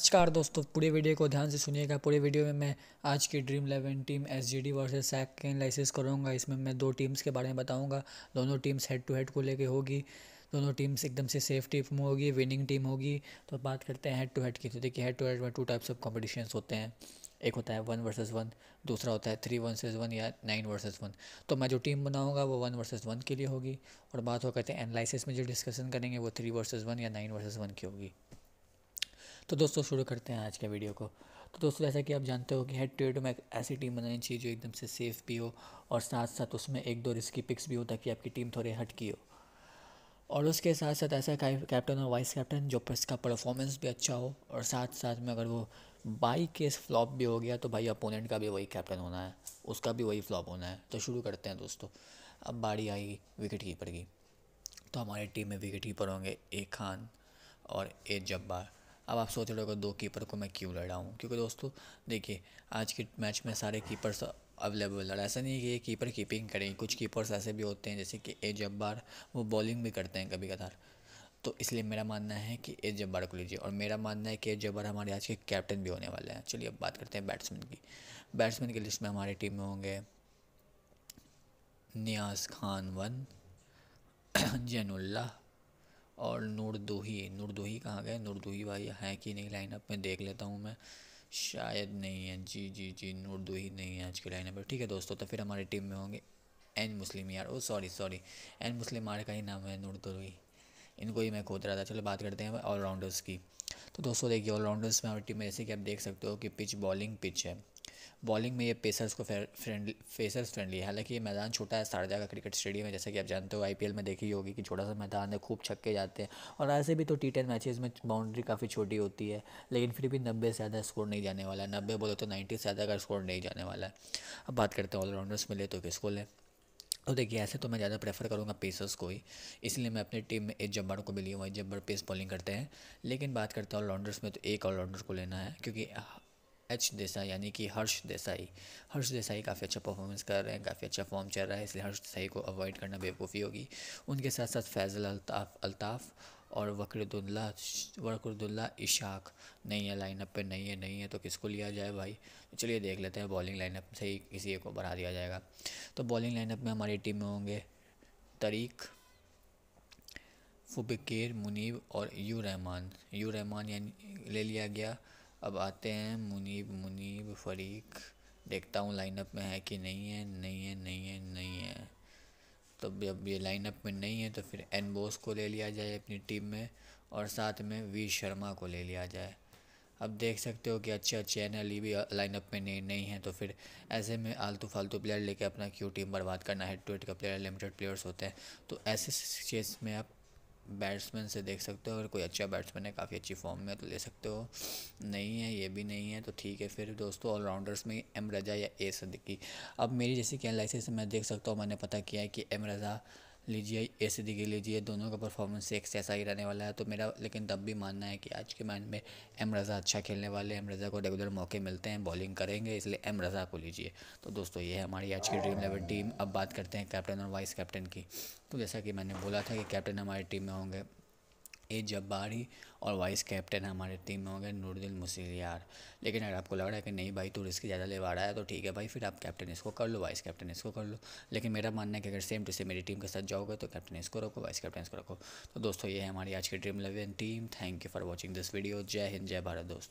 नमस्कार दोस्तों पूरे वीडियो को ध्यान से सुनिएगा पूरे वीडियो में मैं आज की dream eleven team S G D versus SAC के एनालिसिस करूँगा इसमें मैं दो टीम्स के बारे में बताऊँगा दोनों टीम्स हेड टू हेड को लेके होगी दोनों टीम्स एकदम से सेफ टीम होगी विनिंग टीम होगी तो बात करते हैं हेड टू हेड की तो देखिए हेड टू हेड में टू टाइप्स ऑफ कॉम्पिटिशन्स होते हैं एक होता है वन वर्सेज़ वन दूसरा होता है थ्री वर्सेज वन या नाइन वर्सेज वन तो मैं जो टीम बनाऊंगा वो वन वर्सेज़ वन के लिए होगी और बात हो कहते हैं एनालिसिस में जो डिस्कशन करेंगे वो थ्री वर्सेज वन या नाइन वर्सेज़ वन की होगी तो दोस्तों शुरू करते हैं आज के वीडियो को तो दोस्तों जैसा कि आप जानते हो कि हेड हेड में ऐसी टीम बनानी चाहिए जो एकदम से सेफ़ भी हो और साथ साथ उसमें एक दो रिस्की पिक्स भी हो ताकि आपकी टीम थोड़ी हट की हो और उसके साथ साथ ऐसा कैप्टन और वाइस कैप्टन जो पर इसका परफॉर्मेंस भी अच्छा हो और साथ साथ में अगर वो बाई केस फ्लॉप भी हो गया तो भाई अपोनेंट का भी वही कैप्टन होना है उसका भी वही फ्लॉप होना है तो शुरू करते हैं दोस्तों अब बारी आई विकेट कीपर की तो हमारी टीम में विकेट कीपर होंगे ए खान और ए जब्बार अब आप सोच रहे हो दो कीपर को मैं क्यों लड़ाऊँ क्योंकि दोस्तों देखिए आज के मैच में सारे कीपर्स अवेलेबल है ऐसा नहीं है कि कीपर कीपिंग करेंगे कुछ कीपर्स ऐसे भी होते हैं जैसे कि ए जब्बार वो बॉलिंग भी करते हैं कभी कभार तो इसलिए मेरा मानना है कि ए जब्बार को लीजिए और मेरा मानना है कि ए जब्बार हमारे आज के कैप्टन भी होने वाले हैं चलिए अब बात करते हैं बैट्समैन की बैट्समैन की लिस्ट में हमारी टीम में होंगे नियाज खान वन जैनुल्लाह और नूरदोही नूरदोही कहाँ गए नूरदोही भाई हैं कि नहीं लाइनअप में देख लेता हूँ मैं शायद नहीं है जी जी जी नूरदोही नहीं है आज के लाइनअप पर ठीक है दोस्तों तो फिर हमारी टीम में होंगे एन मुस्लिम यार ओ सॉरी सॉरी एन मुस्लिम यार का ही नाम है नूरदोही इनको ही मैं खोद रहा था चलो बात करते हैं ऑलराउंडर्स की तो दोस्तों देखिए ऑलराउंडर्स में हमारी टीम में जैसे कि आप देख सकते हो कि पिच बॉलिंग पिच है बॉलिंग में ये पेसर्स को फ्रेंडली पेसर्स फ्रेंडली है हालांकि ये मैदान छोटा है सारजा का क्रिकेट स्टेडियम है जैसा कि आप जानते हो आईपीएल में देखी होगी कि छोटा सा मैदान है खूब छक्के जाते हैं और ऐसे भी तो टी टेन मैचेज़ में बाउंड्री काफ़ी छोटी होती है लेकिन फिर भी नब्बे से ज़्यादा स्कोर नहीं जाने वाला है नब्बे बोले तो नाइन्टी से ज़्यादा का स्कोर नहीं जाने वाला है अब बात करते हैं ऑलराउंडर्स मिले तो किसको लें तो देखिए ऐसे तो मैं ज़्यादा प्रेफर करूँगा पेसर्स को ही इसलिए मैं अपनी टीम में एक जब्बर को भी लिया एक जब्बर पेस बॉलिंग करते हैं लेकिन बात करते हैं ऑलराउंडर्स में तो एक ऑलराउंडर को लेना है क्योंकि एच देसाई यानी कि हर्ष देसाई हर्ष देसाई काफ़ी अच्छा परफॉर्मेंस कर रहे हैं काफ़ी अच्छा फॉर्म चल रहा है इसलिए हर्ष देसाई को अवॉइड करना बेवकूफ़ी होगी उनके साथ साथ फैज़ल अल्ताफ़ अल्ताफ़ और वक्रदुल्ला वक़्रदुल्ला इशाक नहीं है लाइनअप पे नहीं है नहीं है तो किसको लिया जाए भाई तो चलिए देख लेते हैं बॉलिंग लाइनअप से ही किसी को बढ़ा दिया जाएगा तो बॉलिंग लाइनअप में हमारी टीम में होंगे तरीक फुबकेर मुनीब और यू रहमान यू रहमान यानी ले लिया गया अब आते हैं मुनीब मुनीब फरीक देखता हूँ लाइनअप में है कि नहीं है नहीं है नहीं है नहीं है तो जब ये लाइनअप में नहीं है तो फिर एन बोस को ले लिया जाए अपनी टीम में और साथ में वी शर्मा को ले लिया जाए अब देख सकते हो कि अच्छे अच्छे एन अली e भी लाइनअप में नहीं नहीं है तो फिर ऐसे में आलतू फालतू प्लेयर लेके अपना क्यों टीम बर्बाद करना है टू का प्लेयर लिमिटेड प्लेयर्स होते हैं तो ऐसे केस में आप बैट्समैन से देख सकते हो अगर कोई अच्छा बैट्समैन है काफ़ी अच्छी फॉर्म में तो ले सकते हो नहीं है ये भी नहीं है तो ठीक है फिर दोस्तों ऑलराउंडर्स में एम रज़ा या ए सदकी अब मेरी जैसी कैनलाइसिस मैं देख सकता हूँ मैंने पता किया है कि एम रज़ा लीजिए ऐसे दिखे लीजिए दोनों का परफॉर्मेंस एक ऐसा ही रहने वाला है तो मेरा लेकिन तब भी मानना है कि आज के मैच में एम रज़ा अच्छा खेलने वाले एम रज़ा को रेगुलर मौके मिलते हैं बॉलिंग करेंगे इसलिए एम रज़ा को लीजिए तो दोस्तों ये है हमारी आज की ड्रीम इलेवन टीम अब बात करते हैं कैप्टन और वाइस कैप्टन की तो जैसा कि मैंने बोला था कि कैप्टन हमारी टीम में होंगे ए जब्बारी और वाइस कैप्टन हमारे टीम में हो गए नूरदिल यार लेकिन अगर आपको लग रहा है कि नहीं भाई तू रिस्क ज़्यादा ले रहा है तो ठीक है भाई फिर आप कैप्टन इसको कर लो वाइस कैप्टन इसको कर लो लेकिन मेरा मानना है कि अगर सेम टू सेम मेरी टीम के साथ जाओगे तो कैप्टन इसको रखो वाइस कैप्टन इसको रखो तो दोस्तों ये है हमारी आज की dream eleven team thank you for watching this video जय हिंद जय भारत दोस्तों